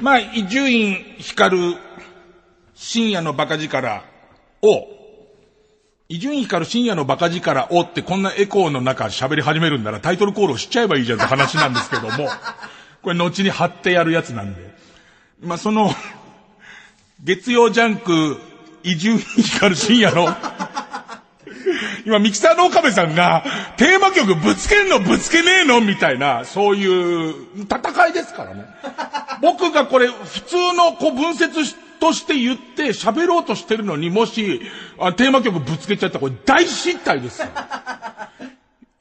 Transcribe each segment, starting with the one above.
まあ、伊集院光深夜のバカ力を、伊集院光深夜のバカ力をってこんなエコーの中喋り始めるんならタイトルコールをしちゃえばいいじゃんって話なんですけども、これ後に貼ってやるやつなんで。まあ、その、月曜ジャンク、伊集院光深夜の今ミキサーの岡部さんが、テーマ曲ぶつけんのぶつけねえのみたいな、そういう戦いですからね。僕がこれ、普通のこう分節として言って喋ろうとしてるのに、もし、あテーマ曲ぶつけちゃったらこれ大失態ですよ。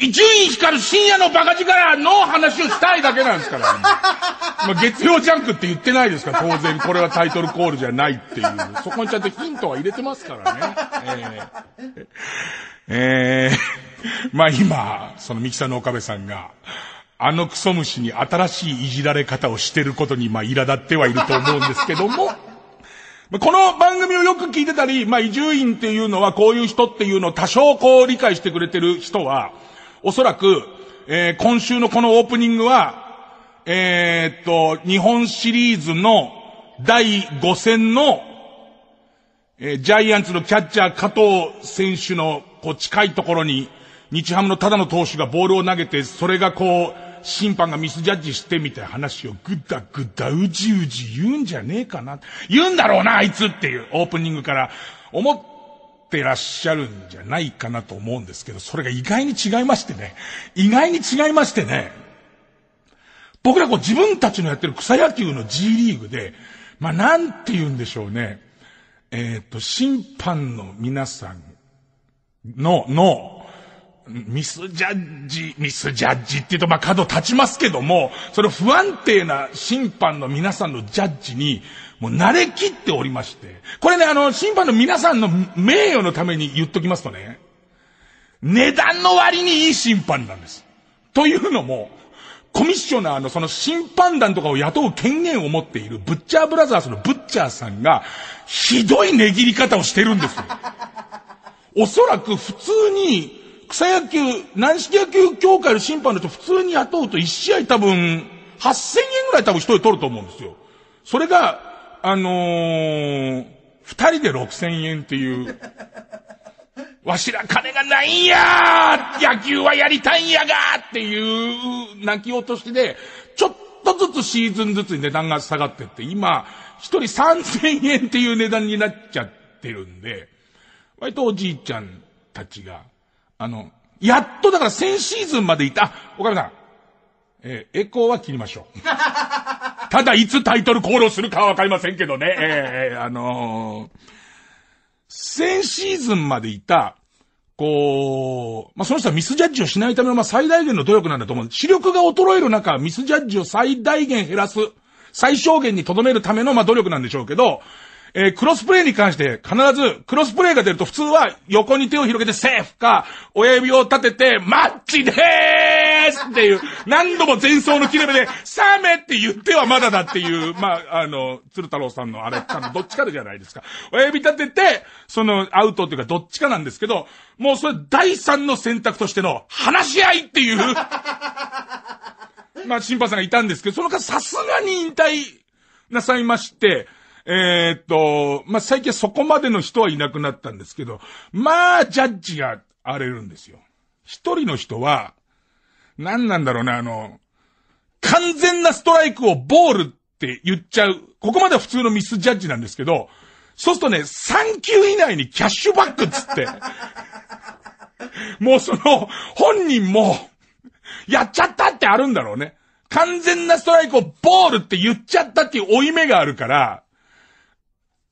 伊集院光深夜のバカ力の話をしたいだけなんですから。まあ、月曜ジャンクって言ってないですから、当然。これはタイトルコールじゃないっていう。そこにちゃんとヒントは入れてますからね。えー、えー、まあ今、そのミキサーの岡部さんが、あのクソ虫に新しいいじられ方をしてることに、まあ苛立ってはいると思うんですけども、この番組をよく聞いてたり、まあ伊集院っていうのはこういう人っていうのを多少こう理解してくれてる人は、おそらく、えー、今週のこのオープニングは、えー、っと、日本シリーズの第5戦の、えー、ジャイアンツのキャッチャー加藤選手の、こう、近いところに、日ハムのただの投手がボールを投げて、それがこう、審判がミスジャッジしてみたいな話をぐだぐだうじうじ言うんじゃねえかな。言うんだろうな、あいつっていうオープニングから思っってらっしゃるんじゃないかなと思うんですけど、それが意外に違いましてね。意外に違いましてね。僕らこう自分たちのやってる草野球の G リーグで、まあ、なんて言うんでしょうね。えっ、ー、と、審判の皆さんの、の、ミスジャッジ、ミスジャッジって言うとま角立ちますけども、その不安定な審判の皆さんのジャッジに、もう慣れきっておりまして。これね、あの、審判の皆さんの名誉のために言っときますとね、値段の割にいい審判なんです。というのも、コミッショナーのその審判団とかを雇う権限を持っているブッチャーブラザーズのブッチャーさんが、ひどい値切り方をしてるんですよ。おそらく普通に、草野球、軟式野球協会の審判の人普通に雇うと1試合多分、8000円ぐらい多分一人取ると思うんですよ。それが、あのー、二人で6000円っていう。わしら金がないんや野球はやりたいんやがっていう泣き落としで、ちょっとずつシーズンずつに値段が下がってって、今、一人3000円っていう値段になっちゃってるんで、割とおじいちゃんたちが、あの、やっとだから先シーズンまでいた、おかみさん、えー、エコーは切りましょう。ただいつタイトルコールするかはわかりませんけどね、えー、あのー、先シーズンまでいた、こう、まあ、その人はミスジャッジをしないための、まあ、最大限の努力なんだと思う。視力が衰える中、ミスジャッジを最大限減らす、最小限に留めるための、まあ、努力なんでしょうけど、えー、クロスプレイに関して必ず、クロスプレイが出ると普通は横に手を広げてセーフか、親指を立てて、マッチでーすっていう、何度も前奏の切れ目で、サメって言ってはまだだっていう、まあ、あの、鶴太郎さんのあれ、多分どっちかじゃないですか。親指立てて、そのアウトっていうかどっちかなんですけど、もうそれ第三の選択としての話し合いっていう、まあ、審判さんがいたんですけど、その方さすがに引退なさいまして、えー、っと、まあ、最近そこまでの人はいなくなったんですけど、まあ、ジャッジが荒れるんですよ。一人の人は、何なんだろうな、あの、完全なストライクをボールって言っちゃう。ここまでは普通のミスジャッジなんですけど、そうするとね、3球以内にキャッシュバックっつって、もうその、本人も、やっちゃったってあるんだろうね。完全なストライクをボールって言っちゃったっていう追い目があるから、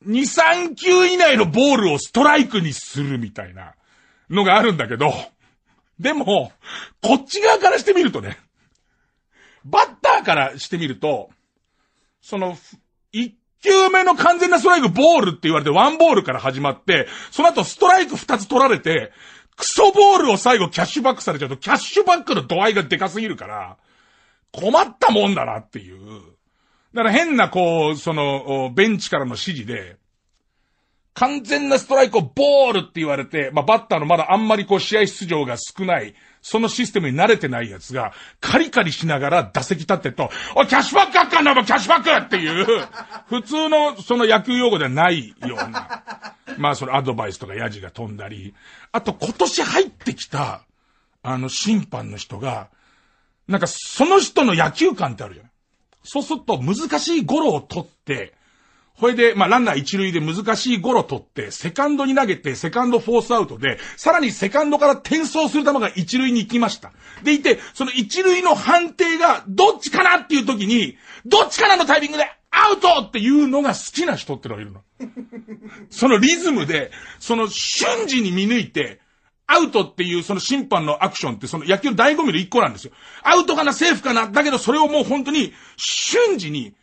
2、3球以内のボールをストライクにするみたいなのがあるんだけど、でも、こっち側からしてみるとね、バッターからしてみると、その、1球目の完全なストライクボールって言われてワンボールから始まって、その後ストライク2つ取られて、クソボールを最後キャッシュバックされちゃうと、キャッシュバックの度合いがでかすぎるから、困ったもんだなっていう。だから変なこう、その、ベンチからの指示で、完全なストライクをボールって言われて、まあ、バッターのまだあんまりこう試合出場が少ない、そのシステムに慣れてないやつが、カリカリしながら打席立ってると、おい、キャッシュバックあっかんな、キャッシュバックっていう、普通のその野球用語ではないような、まあ、そのアドバイスとかヤジが飛んだり、あと今年入ってきた、あの、審判の人が、なんかその人の野球観ってあるじゃん。そうすると難しいゴロを取って、ほいで、まあ、ランナー一塁で難しいゴロ取って、セカンドに投げて、セカンドフォースアウトで、さらにセカンドから転送する球が一塁に行きました。でいて、その一塁の判定が、どっちかなっていう時に、どっちかなのタイミングで、アウトっていうのが好きな人ってのがいるの。そのリズムで、その瞬時に見抜いて、アウトっていうその審判のアクションってその野球の醍醐味の一個なんですよ。アウトかな、セーフかな、だけどそれをもう本当に瞬時に、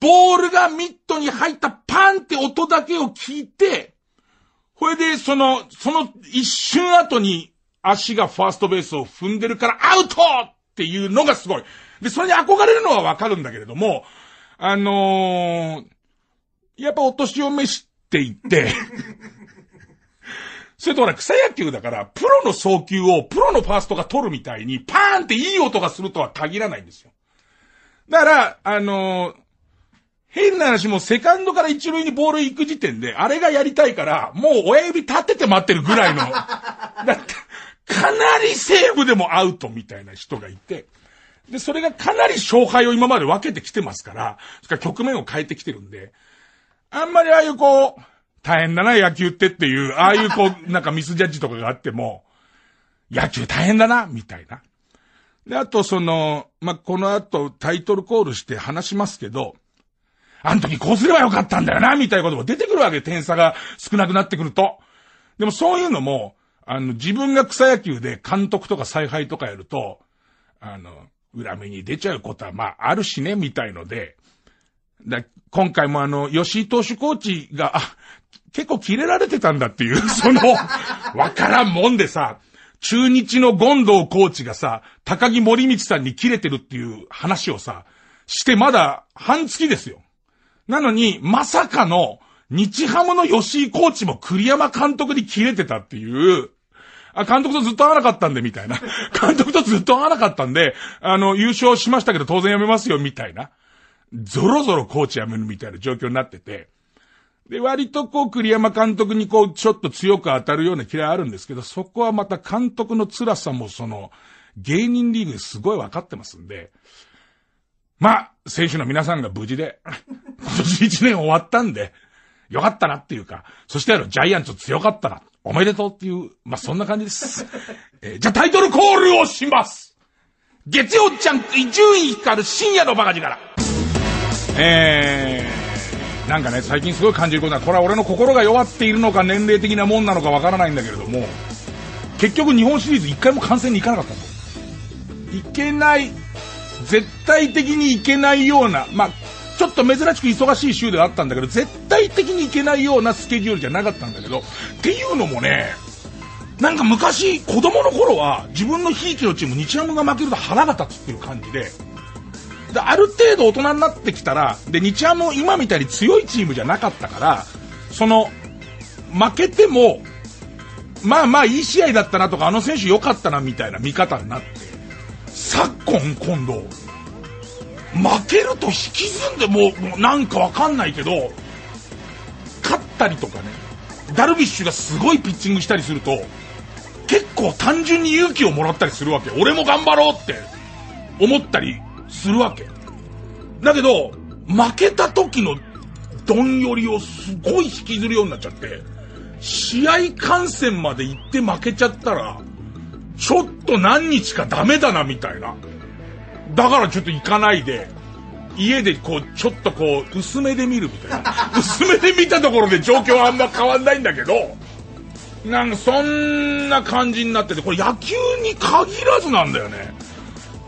ボールがミットに入ったパンって音だけを聞いて、これでその、その一瞬後に足がファーストベースを踏んでるからアウトっていうのがすごい。で、それに憧れるのはわかるんだけれども、あのー、やっぱお年を召していってそれとほら、草野球だから、プロの送球をプロのファーストが取るみたいに、パーンっていい音がするとは限らないんですよ。だから、あのー、変な話もセカンドから一塁にボール行く時点で、あれがやりたいから、もう親指立てて待ってるぐらいの、だって、かなりセーブでもアウトみたいな人がいて、で、それがかなり勝敗を今まで分けてきてますから、それから局面を変えてきてるんで、あんまりああいうこう、大変だな、野球ってっていう、ああいうこう、なんかミスジャッジとかがあっても、野球大変だな、みたいな。で、あとその、まあ、この後タイトルコールして話しますけど、あの時こうすればよかったんだよな、みたいなことも出てくるわけ、点差が少なくなってくると。でもそういうのも、あの、自分が草野球で監督とか采配とかやると、あの、裏目に出ちゃうことは、まあ、あるしね、みたいので、だ今回もあの、吉井投手コーチが、あ、結構キレられてたんだっていう、その、わからんもんでさ、中日の権藤コーチがさ、高木森道さんにキレてるっていう話をさ、してまだ半月ですよ。なのに、まさかの、日ハムの吉井コーチも栗山監督にキレてたっていう、あ、監督とずっと会わなかったんで、みたいな。監督とずっと会わなかったんで、あの、優勝しましたけど当然やめますよ、みたいな。ぞろぞろコーチ辞めるみたいな状況になってて。で、割とこう、栗山監督にこう、ちょっと強く当たるような嫌いあるんですけど、そこはまた監督の辛さもその、芸人リーグですごい分かってますんで、まあ、選手の皆さんが無事で、今年1年終わったんで、よかったなっていうか、そしてあの、ジャイアンツ強かったな、おめでとうっていう、まあそんな感じです。えー、じゃあタイトルコールをします月曜ちゃん、伊集院光る深夜のバカ力。えー、なんかね最近すごい感じることはこれは俺の心が弱っているのか年齢的なもんなのかわからないんだけれども結局日本シリーズ1回も観戦に行かなかったんですよ行けない絶対的に行けないようなまあ、ちょっと珍しく忙しい週ではあったんだけど絶対的に行けないようなスケジュールじゃなかったんだけどっていうのもねなんか昔、子供の頃は自分のひいきのチーム、日ハムが負けると腹が立つっていう感じである程度大人になってきたら、で、日ハムも今みたいに強いチームじゃなかったから、その、負けても、まあまあいい試合だったなとか、あの選手良かったなみたいな見方になって、昨今今度、負けると引きずんでもう、もうなんかわかんないけど、勝ったりとかね、ダルビッシュがすごいピッチングしたりすると、結構単純に勇気をもらったりするわけ。俺も頑張ろうって思ったりするわけ。だけど、負けた時のどんよりをすごい引きずるようになっちゃって、試合観戦まで行って負けちゃったら、ちょっと何日かダメだなみたいな。だからちょっと行かないで、家でこう、ちょっとこう、薄めで見るみたいな。薄めで見たところで状況はあんま変わんないんだけど、なんかそんな感じになってて、これ野球に限らずなんだよね。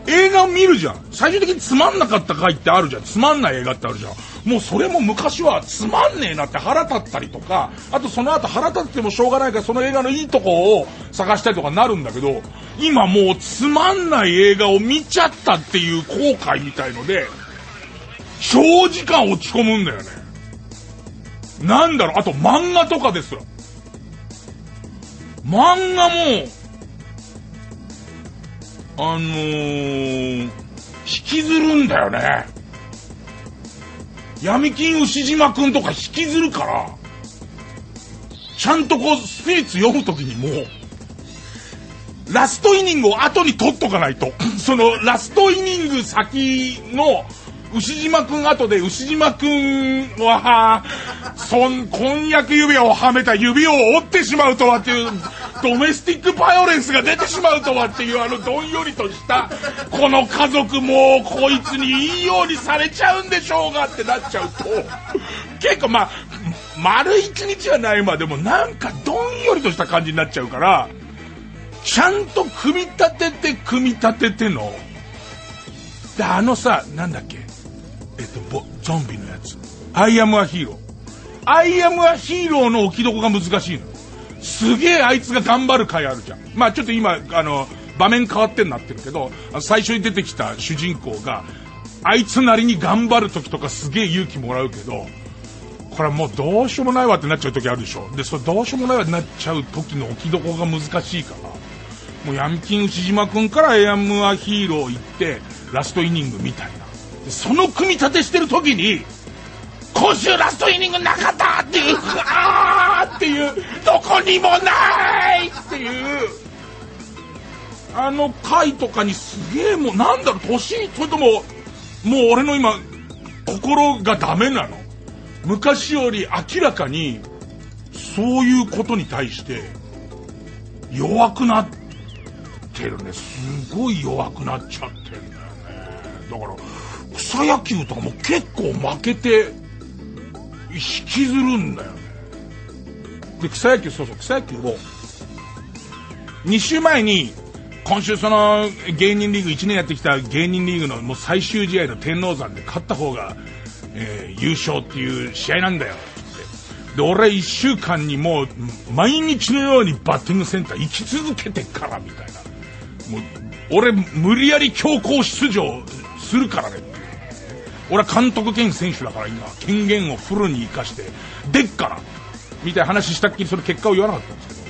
映画を見るじゃん。最終的につまんなかった回ってあるじゃん。つまんない映画ってあるじゃん。もうそれも昔はつまんねえなって腹立ったりとか、あとその後腹立ってもしょうがないからその映画のいいとこを探したりとかなるんだけど、今もうつまんない映画を見ちゃったっていう後悔みたいので、長時間落ち込むんだよね。なんだろう、あと漫画とかですら。漫画も、あのー、引きずるんだよね。闇金牛島くんとか引きずるから、ちゃんとこう、スピリッツ読むときにもう、ラストイニングを後に取っとかないと。その、ラストイニング先の、牛島くん後で、牛島くんは、そん、婚約指輪をはめた指を折ってしまうとはっていう、ドメスティックバイオレンスが出てしまうとはっていうあのどんよりとしたこの家族もうこいつにいいようにされちゃうんでしょうがってなっちゃうと結構まあ丸1日はないまでもなんかどんよりとした感じになっちゃうからちゃんと組み立てて組み立ててのであのさなんだっけえっとゾンビのやつ「アイアムアヒーロー」「アイアムアヒーロー」の置きどこが難しいのすげえあいつが頑張る回あるじゃん。まあちょっと今、あの、場面変わってんなってるけど、最初に出てきた主人公が、あいつなりに頑張る時とかすげえ勇気もらうけど、これはもうどうしようもないわってなっちゃう時あるでしょ。で、それどうしようもないわってなっちゃう時の置きどこが難しいから、もう闇金牛島くんからエアムアヒーロー行って、ラストイニングみたいな。で、その組み立てしてる時に、今週ラストイニングなかったっていうああっていうどこにもないっていうあの回とかにすげえもうなんだろう年それとももう俺の今心がダメなの昔より明らかにそういうことに対して弱くなってるねすごい弱くなっちゃってるんだよねだから草野球とかも結構負けて引きずるんだよねで草野球そうそう草野球を2週前に今週その芸人リーグ1年やってきた芸人リーグのもう最終試合の天王山で勝った方が、えー、優勝っていう試合なんだよってで俺1週間にもう毎日のようにバッティングセンター行き続けてからみたいなもう俺無理やり強行出場するからね俺は監督兼選手だから今権限をフルに生かしてでっからみたいな話したっきりその結果を言わなかったんです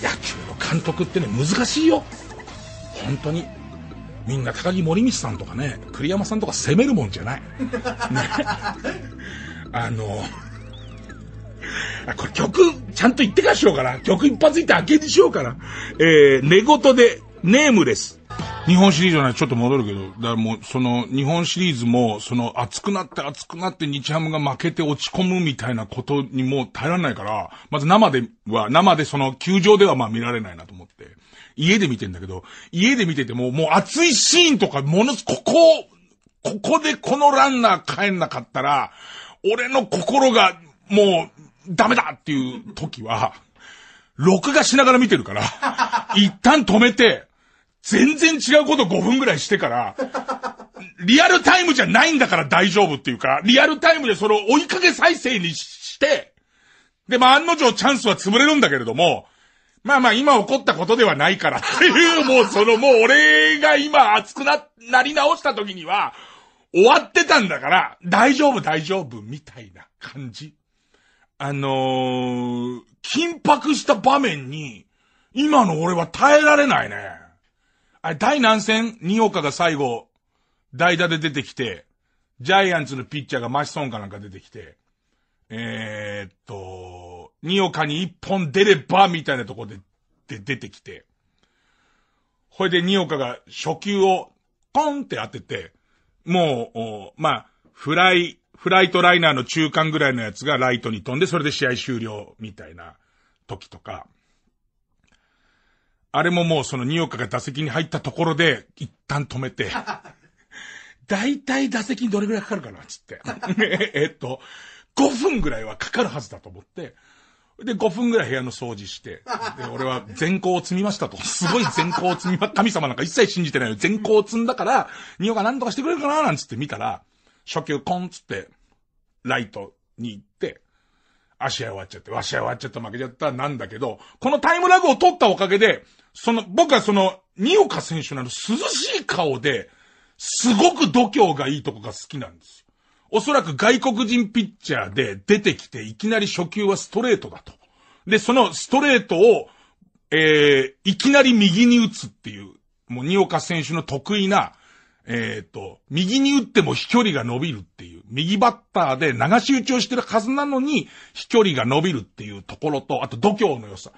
けど野球の監督ってね難しいよ本当にみんな高木森道さんとかね栗山さんとか攻めるもんじゃない、ね、あのこれ曲ちゃんと言ってからしようかな曲一発言って開けにしようかなえー、寝言でネームです日本シリーズはね、ちょっと戻るけど、だからもう、その、日本シリーズも、その、熱くなって熱くなって日ハムが負けて落ち込むみたいなことにも耐えられないから、まず生では、生でその、球場ではまあ見られないなと思って、家で見てんだけど、家で見てても、もう熱いシーンとか、ものす、ここ、ここでこのランナー帰んなかったら、俺の心が、もう、ダメだっていう時は、録画しながら見てるから、一旦止めて、全然違うこと5分ぐらいしてから、リアルタイムじゃないんだから大丈夫っていうか、リアルタイムでそれを追いかけ再生にして、で、まあ、案の定チャンスは潰れるんだけれども、まあまあ今起こったことではないからっていう、もうそのもう俺が今熱くな、なり直した時には、終わってたんだから、大丈夫大丈夫みたいな感じ。あのー、緊迫した場面に、今の俺は耐えられないね。あれ、第何戦オ岡が最後、代打で出てきて、ジャイアンツのピッチャーがマシソンかなんか出てきて、えー、っと、オ岡に一本出れば、みたいなとこで、で、出てきて。ほいでオ岡が初球を、ポンって当てて、もう、まあ、フライ、フライトライナーの中間ぐらいのやつがライトに飛んで、それで試合終了、みたいな時とか。あれももうその二岡が打席に入ったところで、一旦止めて、大体打席にどれぐらいかかるかな、つって。えっと、5分ぐらいはかかるはずだと思って、で、5分ぐらい部屋の掃除して、で、俺は全行を積みましたと。すごい全行を積みま、神様なんか一切信じてないの善行を積んだから、ニオが何とかしてくれるかな、なんつって見たら、初球コンつって、ライトに足試合終わっちゃって、わ、試合終わっちゃった、負けちゃった、なんだけど、このタイムラグを取ったおかげで、その、僕はその、オ岡選手なの涼しい顔で、すごく度胸がいいとこが好きなんですよ。おそらく外国人ピッチャーで出てきて、いきなり初球はストレートだと。で、そのストレートを、えー、いきなり右に打つっていう、もうオ岡選手の得意な、えー、っと、右に打っても飛距離が伸びるっていう、右バッターで流し打ちをしてるはずなのに、飛距離が伸びるっていうところと、あと度胸の良さ。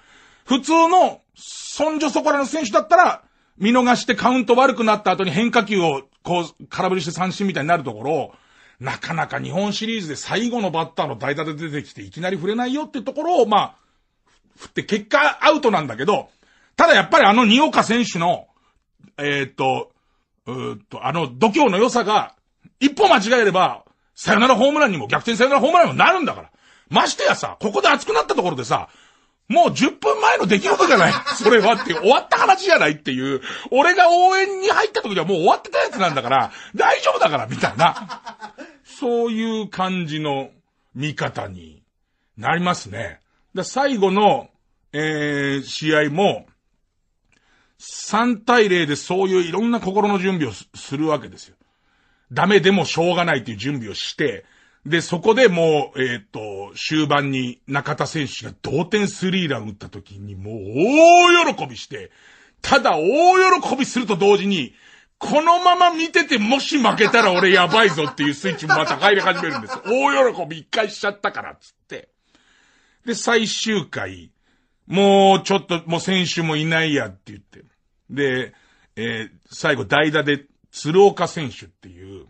普通の、そんじょそこらの選手だったら、見逃してカウント悪くなった後に変化球を、こう、空振りして三振みたいになるところを、なかなか日本シリーズで最後のバッターの代打で出てきていきなり触れないよってところを、まあ、振って結果アウトなんだけど、ただやっぱりあの二岡選手の、えー、っと、うんと、あの、度胸の良さが、一歩間違えれば、さよならホームランにも逆転さよならホームランにもなるんだから。ましてやさ、ここで熱くなったところでさ、もう10分前の出来事じゃない。それはって、終わった話じゃないっていう。俺が応援に入った時はもう終わってたやつなんだから、大丈夫だから、みたいな。そういう感じの見方になりますね。だ最後の、えー、試合も、3対0でそういういろんな心の準備をするわけですよ。ダメでもしょうがないっていう準備をして、で、そこでもう、えっ、ー、と、終盤に中田選手が同点スリーラン打った時にもう大喜びして、ただ大喜びすると同時に、このまま見ててもし負けたら俺やばいぞっていうスイッチもまた入り始めるんです。大喜び一回しちゃったからっつって。で、最終回、もうちょっと、もう選手もいないやって言って。で、えー、最後代打で、鶴岡選手っていう。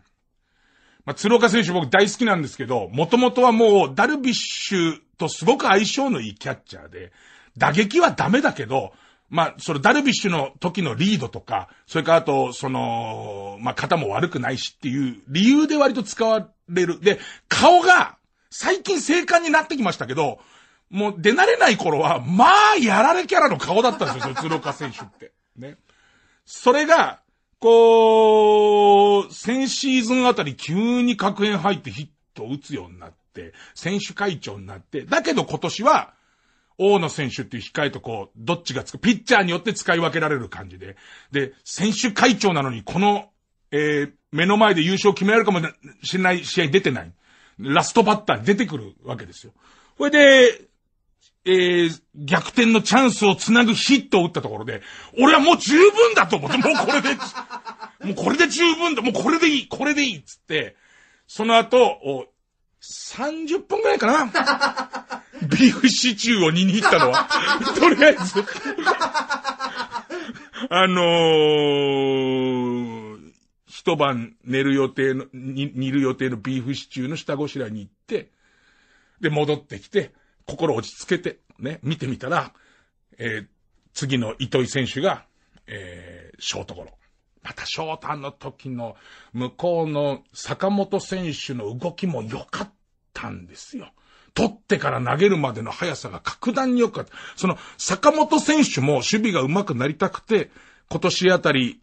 まあ、鶴岡選手僕大好きなんですけど、もともとはもうダルビッシュとすごく相性のいいキャッチャーで、打撃はダメだけど、まあ、そのダルビッシュの時のリードとか、それからあと、その、まあ、肩も悪くないしっていう理由で割と使われる。で、顔が、最近正観になってきましたけど、もう出慣れない頃は、まあ、やられキャラの顔だったんですよ、鶴 岡選手って。ね。それが、こう、先シーズンあたり急に格変入ってヒットを打つようになって、選手会長になって、だけど今年は、大野選手っていう控えとこう、どっちがつく、ピッチャーによって使い分けられる感じで。で、選手会長なのに、この、えー、目の前で優勝決められるかもしれない試合出てない。ラストバッター出てくるわけですよ。これで、えー、逆転のチャンスをつなぐヒットを打ったところで、俺はもう十分だと思って、もうこれで、もうこれで十分だ、もうこれでいい、これでいいっつって、その後、30分ぐらいかなビーフシチューを握ったのは、とりあえずあのー、一晩寝る予定の、煮る予定のビーフシチューの下ごしらえに行って、で、戻ってきて、心落ち着けて、ね、見てみたら、えー、次の糸井選手が、えー、ショートゴロ。またショートの時の向こうの坂本選手の動きも良かったんですよ。取ってから投げるまでの速さが格段に良かった。その坂本選手も守備が上手くなりたくて、今年あたり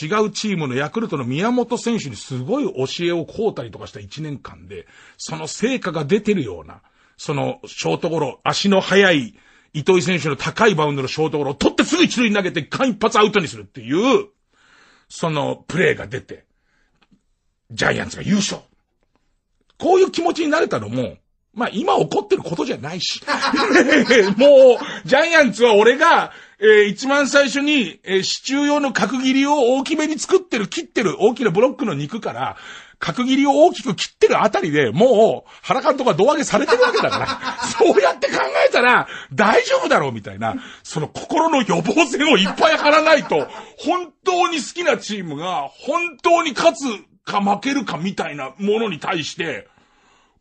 違うチームのヤクルトの宮本選手にすごい教えをこうたりとかした1年間で、その成果が出てるような、その、ショートゴロ、足の速い、糸井選手の高いバウンドのショートゴロを取ってすぐ一塁に投げて、間一発アウトにするっていう、その、プレーが出て、ジャイアンツが優勝。こういう気持ちになれたのも、まあ今起こってることじゃないし。もう、ジャイアンツは俺が、えー、一番最初に、えー、支柱用の角切りを大きめに作ってる、切ってる大きなブロックの肉から、角切りを大きく切ってるあたりで、もう、原監督は胴上げされてるわけだから、そうやって考えたら、大丈夫だろうみたいな、その心の予防線をいっぱい張らないと、本当に好きなチームが、本当に勝つか負けるかみたいなものに対して、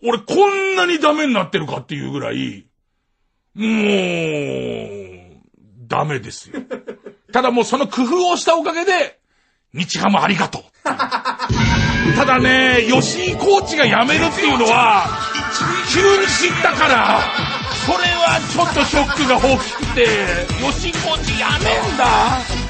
俺こんなにダメになってるかっていうぐらい、もう、ダメですよ。ただもうその工夫をしたおかげで、日ハムありがとう。ただね、吉井コーチが辞めるっていうのは、急に知ったから、それはちょっとショックが大きくて、吉井コーチ辞めんだ。